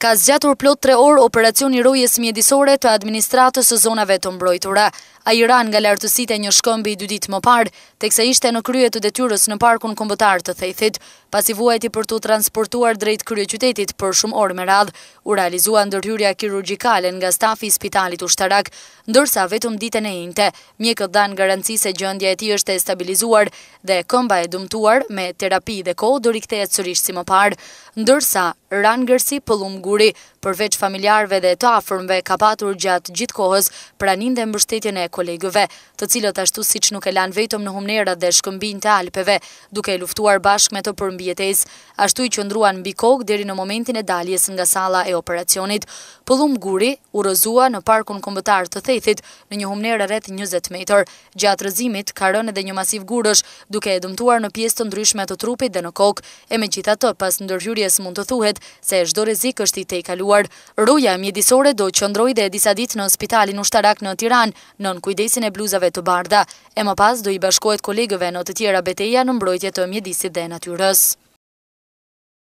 ka zgjatur plot tre orë operacioni rojes mjedisore të administratës së zonave të mbrojtura. A i ran nga lartësit e një shkëmbi i dy ditë më parë, teksa ishte në krye të detyrës në parkun kombëtar të thejthit, pasivuajti për të transportuar drejt krye qytetit për shumë orë me radhë, u realizua ndërhyrja kirurgikale nga stafi spitalit u shtarak, ndërsa vetëm ditën e inte, mjekët dhanë garanci se gjëndja e ti është e stabilizuar dhe këmba e dëmtuar me terapi dhe kohë do e cërish si më parë, ndërsa rangërsi pëllum guri, përveç familjarve dhe të afërmve ka patur gjatë gjithë kohës pranin dhe mbështetjen e kolegëve, të cilët ashtu që nuk e lanë vetëm në humnerat dhe shkëmbin të alpeve, duke luftuar bashkë me të përmbjetes, ashtu i qëndruan bikok dheri në momentin e daljes nga sala e operacionit. Pëllum guri u rëzua në parkun kombëtar të thejthit në një humnerë rreth 20 meter. Gjatë rëzimit ka rënë edhe një masiv gurësh duke e dëmtuar në pjesë të ndryshme të trupit dhe në kokë. E me qita të pas në mund të thuhet se e shdo rezik është i te i kaluar. Roja e mjedisore do qëndroj dhe e disa dit në spitalin u shtarak në Tiran, në në kujdesin e bluzave të barda. E më pas do i bashkojt kolegëve në të tjera beteja në mbrojtje të mjedisit dhe natyres.